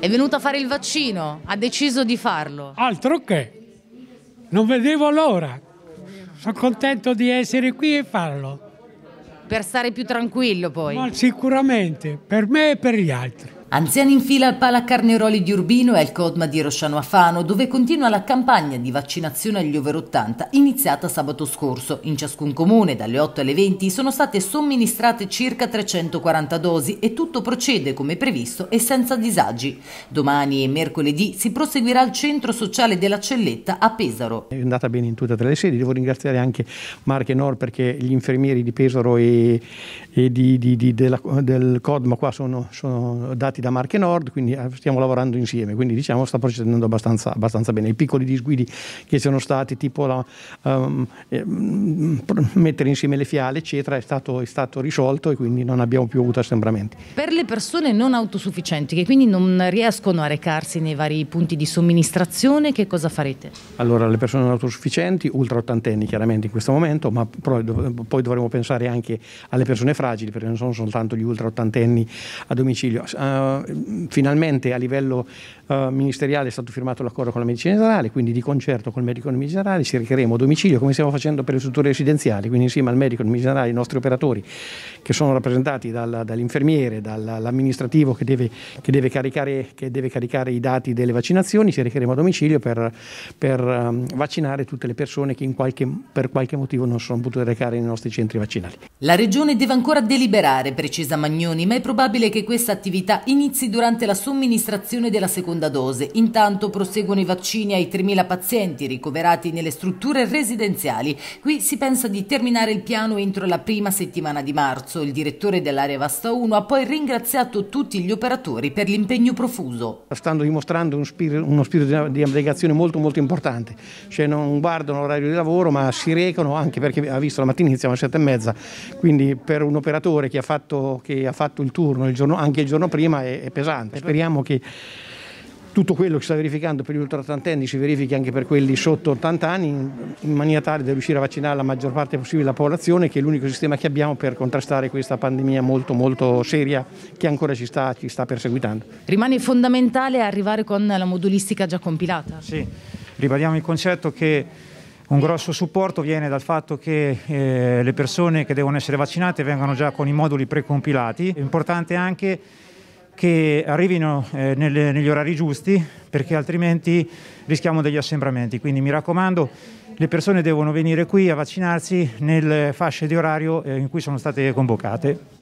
È venuto a fare il vaccino, ha deciso di farlo. Altro che. Non vedevo l'ora. Sono contento di essere qui e farlo. Per stare più tranquillo poi. Ma sicuramente, per me e per gli altri. Anziani in fila al Pala Carneroli di Urbino e al Codma di Rosciano Afano, dove continua la campagna di vaccinazione agli over 80 iniziata sabato scorso. In ciascun comune, dalle 8 alle 20, sono state somministrate circa 340 dosi e tutto procede come previsto e senza disagi. Domani e mercoledì si proseguirà al centro sociale della Celletta a Pesaro. È andata bene in tutte le sedi, devo ringraziare anche Marche Nor perché gli infermieri di Pesaro e, e di, di, di, della, del Codma qua sono, sono dati arrivati da Marche Nord, quindi eh, stiamo lavorando insieme, quindi diciamo sta procedendo abbastanza, abbastanza bene. I piccoli disguidi che sono stati, tipo la, um, mettere insieme le fiale, eccetera, è stato, è stato risolto e quindi non abbiamo più avuto assembramenti. Per le persone non autosufficienti, che quindi non riescono a recarsi nei vari punti di somministrazione, che cosa farete? Allora, le persone non autosufficienti, ultra ottantenni chiaramente in questo momento, ma poi dovremmo pensare anche alle persone fragili, perché non sono soltanto gli ultra ottantenni a domicilio. Uh, eh, finalmente a livello eh, ministeriale è stato firmato l'accordo con la medicina generale, quindi di concerto col medico di medicina generale ci recheremo a domicilio come stiamo facendo per le strutture residenziali, quindi insieme al medico di medicina generale, i nostri operatori che sono rappresentati dal, dall'infermiere, dall'amministrativo che, che, che deve, caricare, i dati delle vaccinazioni, ci recheremo a domicilio per, per um, vaccinare tutte le persone che qualche, per qualche motivo non sono potute recare nei nostri centri vaccinali. La regione deve ancora deliberare, precisa Magnoni, ma è probabile che questa attività inizi durante la somministrazione della seconda dose. Intanto proseguono i vaccini ai 3.000 pazienti ricoverati nelle strutture residenziali. Qui si pensa di terminare il piano entro la prima settimana di marzo. Il direttore dell'area Vasta 1 ha poi ringraziato tutti gli operatori per l'impegno profuso. Stanno dimostrando uno spirito, uno spirito di aggregazione molto molto importante, cioè non guardano l'orario di lavoro ma si recano anche perché ha visto la mattina iniziamo alle 7.30. Quindi per un operatore che ha fatto, che ha fatto il turno il giorno, anche il giorno prima è, è pesante. Speriamo che tutto quello che sta verificando per gli ultra 80 anni si verifichi anche per quelli sotto 80 anni in maniera tale da riuscire a vaccinare la maggior parte possibile della popolazione che è l'unico sistema che abbiamo per contrastare questa pandemia molto molto seria che ancora ci sta, ci sta perseguitando. Rimane fondamentale arrivare con la modulistica già compilata? Sì, ribadiamo il concetto che un grosso supporto viene dal fatto che eh, le persone che devono essere vaccinate vengano già con i moduli precompilati. È importante anche che arrivino eh, nelle, negli orari giusti perché altrimenti rischiamo degli assembramenti. Quindi mi raccomando, le persone devono venire qui a vaccinarsi nelle fasce di orario eh, in cui sono state convocate.